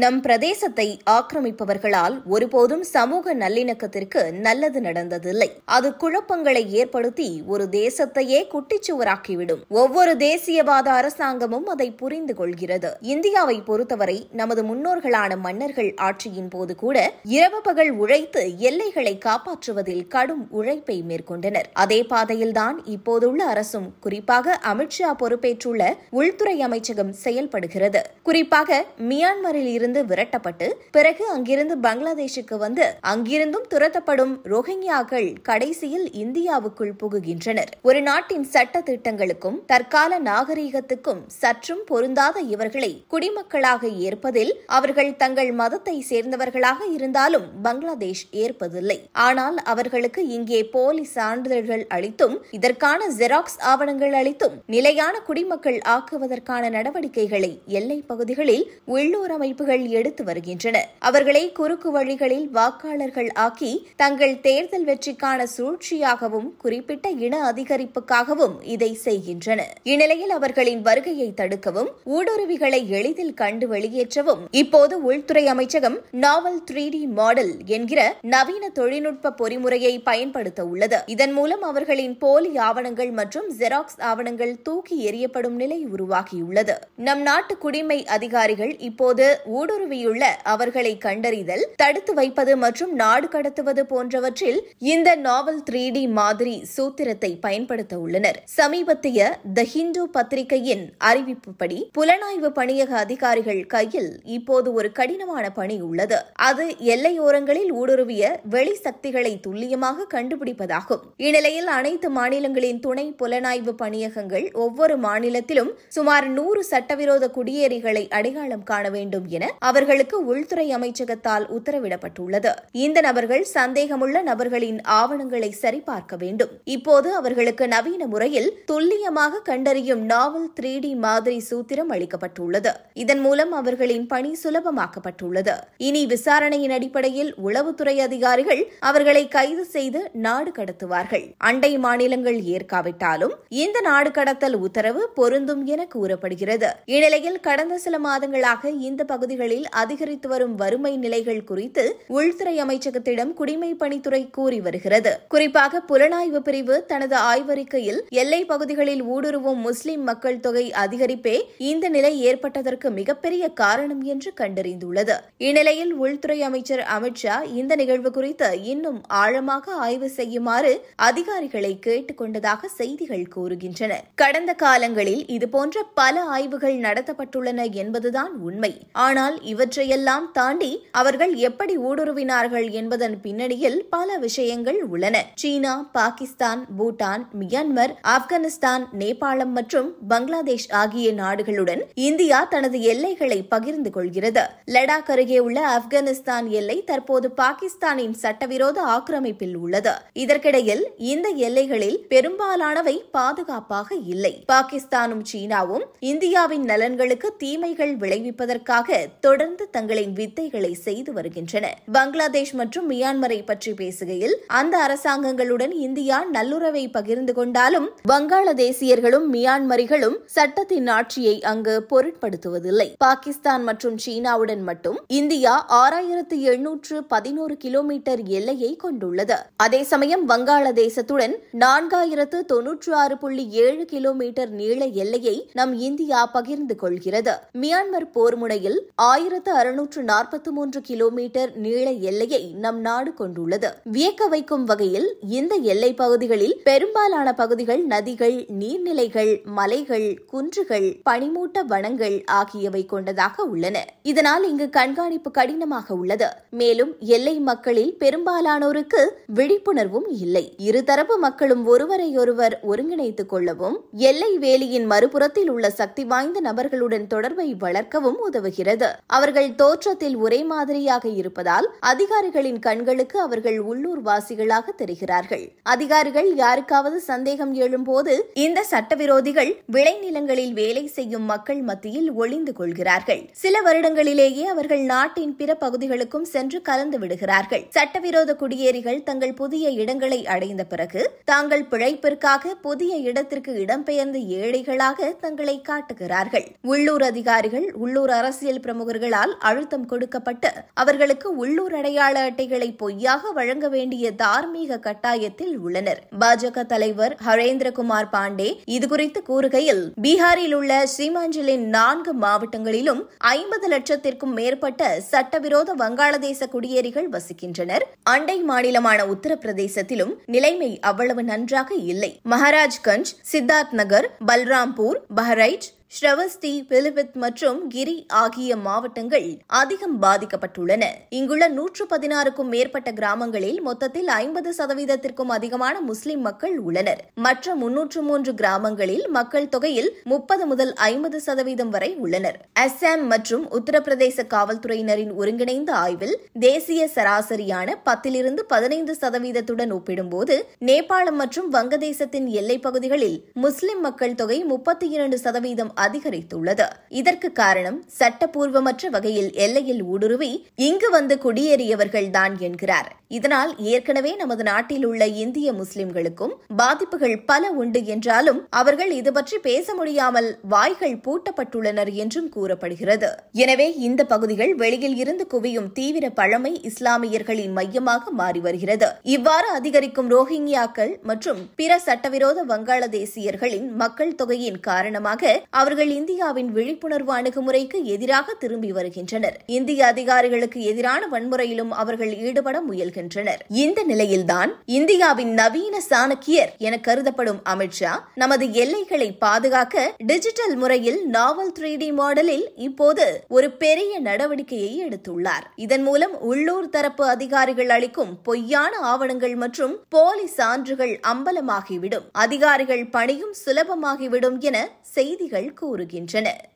நம் பிரதேசத்தை ஆக்கிரமிப்பவர்களால் ஒருபோதும் சமூக நல்லிணக்கத்திற்கு நல்லது நடந்ததில்லை அது குழப்பங்களை ஏற்படுத்தி ஒரு தேசத்தையே குட்டிச்சுவராக்கிவிடும் ஒவ்வொரு தேசியவாத அரசாங்கமும் அதை புரிந்து கொள்கிறது இந்தியாவை பொறுத்தவரை நமது முன்னோர்களான மன்னர்கள் ஆட்சியின் போது கூட இரவு பகல் உழைத்து எல்லைகளை காப்பாற்றுவதில் கடும் உழைப்பை மேற்கொண்டனர் அதே பாதையில்தான் இப்போதுள்ள அரசும் குறிப்பாக அமித்ஷா பொறுப்பேற்றுள்ள உள்துறை அமைச்சகம் செயல்படுகிறது குறிப்பாக மியான்மரில் இருந்து அங்கிருந்து விரட்டப்பட்டு பிறகு அங்கிருந்து பங்களாதேஷுக்கு வந்து அங்கிருந்தும் துரத்தப்படும் ரோஹிங்யாக்கள் கடைசியில் இந்தியாவுக்குள் புகுகின்றனர் ஒரு நாட்டின் சட்ட திட்டங்களுக்கும் தற்கால நாகரீகத்துக்கும் சற்றும் பொருந்தாத இவர்களை குடிமக்களாக ஏற்பதில் அவர்கள் தங்கள் மதத்தை சேர்ந்தவர்களாக இருந்தாலும் பங்களாதேஷ் ஏற்பதில்லை ஆனால் அவர்களுக்கு இங்கே போலி சான்றிதழ்கள் அளித்தும் இதற்கான ஜெராக்ஸ் ஆவணங்கள் அளித்தும் நிலையான குடிமக்கள் ஆக்குவதற்கான நடவடிக்கைகளை எல்லை பகுதிகளில் உள்ளூர் அமைப்புகள் கட்சிகள் எடுத்து வருகின்றன அவர்களை குறுக்கு வழிகளில் வாக்காளர்கள் ஆக்கி தங்கள் தேர்தல் வெற்றிக்கான சூழ்ச்சியாகவும் குறிப்பிட்ட இன அதிகரிப்புக்காகவும் இதை செய்கின்றன இந்நிலையில் அவர்களின் வருகையை தடுக்கவும் ஊடுருவிகளை எளிதில் கண்டு வெளியேற்றவும் இப்போது உள்துறை அமைச்சகம் நாவல் த்ரீ டி மாடல் என்கிற நவீன தொழில்நுட்ப பொறிமுறையை பயன்படுத்த உள்ளது இதன் மூலம் அவர்களின் போலி ஆவணங்கள் மற்றும் ஜெராக்ஸ் ஆவணங்கள் தூக்கி எறியப்படும் நிலை உருவாகியுள்ளது நம் நாட்டு குடிமை அதிகாரிகள் இப்போது ஊடு ஊடுருவியுள்ள அவர்களை கண்டறிதல் தடுத்து வைப்பது மற்றும் நாடு கடத்துவது போன்றவற்றில் இந்த நாவல் த்ரீ டி மாதிரி சூத்திரத்தை பயன்படுத்த உள்ளனர் சமீபத்திய த ஹிந்து பத்திரிகையின் அறிவிப்புப்படி புலனாய்வு பணியக அதிகாரிகள் கையில் இப்போது ஒரு கடினமான பணி உள்ளது அது எல்லையோரங்களில் ஊடுருவிய வெளி சக்திகளை துல்லியமாக கண்டுபிடிப்பதாகும் இந்நிலையில் அனைத்து மாநிலங்களின் துணை புலனாய்வு பணியகங்கள் ஒவ்வொரு மாநிலத்திலும் சுமார் நூறு சட்டவிரோத குடியேறிகளை அடையாளம் காண வேண்டும் என அவர்களுக்கு உள்துறை அமைச்சகத்தால் உத்தரவிடப்பட்டுள்ளது இந்த நபர்கள் சந்தேகமுள்ள நபர்களின் ஆவணங்களை சரிபார்க்க வேண்டும் இப்போது அவர்களுக்கு நவீன முறையில் துல்லியமாக கண்டறியும் நாவல் த்ரீ டி மாதிரி சூத்திரம் அளிக்கப்பட்டுள்ளது இதன் மூலம் அவர்களின் பணி சுலபமாக்கப்பட்டுள்ளது இனி விசாரணையின் அடிப்படையில் உளவுத்துறை அதிகாரிகள் அவர்களை கைது செய்து நாடு கடத்துவார்கள் அண்டை மாநிலங்கள் ஏற்காவிட்டாலும் இந்த நாடு கடத்தல் உத்தரவு பொருந்தும் என கூறப்படுகிறது இந்நிலையில் கடந்த சில மாதங்களாக இந்த பகுதிகள் மாநிலங்களில் அதிகரித்து வரும் வறுமை நிலைகள் குறித்து உள்துறை அமைச்சகத்திடம் குடிமை பணித்துறை கூறி வருகிறது குறிப்பாக புலனாய்வு பிரிவு தனது ஆய்வறிக்கையில் எல்லைப் பகுதிகளில் ஊடுருவும் முஸ்லிம் மக்கள் தொகை அதிகரிப்பே இந்த நிலை ஏற்பட்டதற்கு மிகப்பெரிய காரணம் என்று கண்டறிந்துள்ளது இந்நிலையில் உள்துறை அமைச்சர் அமித் ஷா இந்த நிகழ்வு குறித்து இன்னும் ஆழமாக ஆய்வு செய்யுமாறு அதிகாரிகளை கேட்டுக் கொண்டதாக செய்திகள் கூறுகின்றன கடந்த காலங்களில் இதுபோன்ற பல ஆய்வுகள் நடத்தப்பட்டுள்ளன என்பதுதான் உண்மை ஆனால் ஆனால் இவற்றையெல்லாம் தாண்டி அவர்கள் எப்படி ஊடுருவினார்கள் என்பதன் பின்னணியில் பல விஷயங்கள் உள்ளன சீனா பாகிஸ்தான் பூட்டான் மியான்மர் ஆப்கானிஸ்தான் நேபாளம் மற்றும் பங்களாதேஷ் ஆகிய நாடுகளுடன் இந்தியா தனது எல்லைகளை பகிர்ந்து கொள்கிறது லடாக் அருகே உள்ள ஆப்கானிஸ்தான் எல்லை தற்போது பாகிஸ்தானின் சட்டவிரோத ஆக்கிரமிப்பில் உள்ளது இதற்கிடையில் இந்த எல்லைகளில் பெரும்பாலானவை பாதுகாப்பாக இல்லை பாகிஸ்தானும் சீனாவும் இந்தியாவின் நலன்களுக்கு தீமைகள் விளைவிப்பதற்காக தொடர்ந்து தங்களின் வித்தைகளை செய்து வருகின்றன பங்களாதேஷ் மற்றும் மியான்மரை பற்றி பேசுகையில் அந்த அரசாங்கங்களுடன் இந்தியா நல்லுறவை பகிர்ந்து கொண்டாலும் வங்காளதேசியர்களும் மியான்மரிகளும் சட்டத்தின் ஆட்சியை அங்கு பொருட்படுத்துவதில்லை பாகிஸ்தான் மற்றும் சீனாவுடன் மட்டும் இந்தியா ஆறாயிரத்து எழுநூற்று பதினோரு கிலோமீட்டர் எல்லையை கொண்டுள்ளது அதே சமயம் வங்காளதேசத்துடன் நான்காயிரத்து தொன்னூற்று ஆறு புள்ளி ஏழு கிலோமீட்டர் நீள எல்லையை நம் இந்தியா பகிர்ந்து கொள்கிறது மியான்மர் போர் முனையில் ஆயிரத்து அறுநூற்று நாற்பத்தி மூன்று கிலோமீட்டர் நீள எல்லையை நம் நாடு கொண்டுள்ளது வியக்க வைக்கும் வகையில் இந்த எல்லை பகுதிகளில் பெரும்பாலான பகுதிகள் நதிகள் நீர்நிலைகள் மலைகள் குன்றுகள் பனிமூட்ட வனங்கள் ஆகியவை கொண்டதாக உள்ளன இதனால் இங்கு கண்காணிப்பு கடினமாக உள்ளது மேலும் எல்லை மக்களில் பெரும்பாலானோருக்கு விழிப்புணர்வும் இல்லை இருதரப்பு மக்களும் ஒருவரையொருவர் ஒருங்கிணைத்துக் கொள்ளவும் எல்லை வேலியின் மறுபுறத்தில் உள்ள சக்தி வாய்ந்த நபர்களுடன் தொடர்பை வளர்க்கவும் உதவுகிறது அவர்கள் தோற்றத்தில் ஒரே மாதிரியாக இருப்பதால் அதிகாரிகளின் கண்களுக்கு அவர்கள் உள்ளூர் வாசிகளாக தெரிகிறார்கள் அதிகாரிகள் யாருக்காவது சந்தேகம் எழும்போது இந்த சட்டவிரோதிகள் விளைநிலங்களில் வேலை செய்யும் மக்கள் மத்தியில் ஒளிந்து கொள்கிறார்கள் சில வருடங்களிலேயே அவர்கள் நாட்டின் பிற பகுதிகளுக்கும் சென்று கலந்து விடுகிறார்கள் சட்டவிரோத குடியேறிகள் தங்கள் புதிய இடங்களை அடைந்த பிறகு தாங்கள் பிழைப்பிற்காக புதிய இடத்திற்கு இடம்பெயர்ந்து ஏழைகளாக தங்களை காட்டுகிறார்கள் உள்ளூர் அதிகாரிகள் உள்ளூர் அரசியல் பிரமுக உரிமையாளர்களால் அழுத்தம் கொடுக்கப்பட்டு அவர்களுக்கு உள்ளூர் அடையாள அட்டைகளை பொய்யாக வழங்க வேண்டிய தார்மீக கட்டாயத்தில் உள்ளனர் பாஜக தலைவர் ஹரேந்திரகுமார் பாண்டே இதுகுறித்து கூறுகையில் பீகாரில் உள்ள சீமாஞ்சலின் நான்கு மாவட்டங்களிலும் ஐம்பது லட்சத்திற்கும் மேற்பட்ட சட்டவிரோத வங்காளதேச குடியேறிகள் வசிக்கின்றனர் அண்டை மாநிலமான உத்தரப்பிரதேசத்திலும் நிலைமை அவ்வளவு நன்றாக இல்லை மகாராஜ்கஞ்ச் சித்தார்த் நகர் பல்ராம்பூர் பஹ்ரைச் ஸ்ரவஸ்தி பிலிபித் மற்றும் கிரி ஆகிய மாவட்டங்கள் அதிகம் பாதிக்கப்பட்டுள்ளன இங்குள்ள நூற்று பதினாறுக்கும் மேற்பட்ட கிராமங்களில் மொத்தத்தில் ஐம்பது சதவீதத்திற்கும் அதிகமான முஸ்லிம் மக்கள் உள்ளனர் மற்ற முன்னூற்று மூன்று கிராமங்களில் மக்கள் தொகையில் முப்பது முதல் ஐம்பது சதவீதம் வரை உள்ளனர் அஸ்ஸாம் மற்றும் உத்தரப்பிரதேச காவல்துறையினரின் ஒருங்கிணைந்த ஆய்வில் தேசிய சராசரியான பத்திலிருந்து பதினைந்து சதவீதத்துடன் ஒப்பிடும்போது நேபாளம் மற்றும் வங்கதேசத்தின் எல்லைப் பகுதிகளில் முஸ்லிம் மக்கள் தொகை முப்பத்தி இரண்டு சதவீதம் அதிகரித்துள்ளது இதற்கு காரணம் சட்டப்பூர்வமற்ற வகையில் எல்லையில் ஊடுருவி இங்கு வந்து குடியேறியவர்கள்தான் என்கிறார் இதனால் ஏற்கனவே நமது நாட்டில் உள்ள இந்திய முஸ்லிம்களுக்கும் பாதிப்புகள் பல உண்டு என்றாலும் அவர்கள் இது பற்றி பேச முடியாமல் வாய்கள் பூட்டப்பட்டுள்ளனர் என்றும் கூறப்படுகிறது எனவே இந்த பகுதிகள் வெளியில் இருந்து குவியும் தீவிர பழமை இஸ்லாமியர்களின் மையமாக மாறி வருகிறது இவ்வாறு அதிகரிக்கும் ரோஹிங்யாக்கள் மற்றும் பிற சட்டவிரோத வங்காளதேசியர்களின் மக்கள் தொகையின் காரணமாக அவர்கள் அவர்கள் இந்தியாவின் விழிப்புணர்வு அணுகுமுறைக்கு எதிராக திரும்பி வருகின்றனர் இந்திய அதிகாரிகளுக்கு எதிரான வன்முறையிலும் அவர்கள் ஈடுபட முயல்கின்றனர் இந்த நிலையில்தான் இந்தியாவின் நவீன சாணக்கியர் என கருதப்படும் அமித்ஷா நமது எல்லைகளை பாதுகாக்க டிஜிட்டல் முறையில் நாவல் த்ரீ டி மாடலில் இப்போது ஒரு பெரிய நடவடிக்கையை எடுத்துள்ளார் இதன் மூலம் உள்ளூர் தரப்பு அதிகாரிகள் அளிக்கும் பொய்யான ஆவணங்கள் மற்றும் போலி சான்றுகள் அம்பலமாகிவிடும் அதிகாரிகள் பணியும் சுலபமாகிவிடும் என செய்திகள் கூறுகின்றன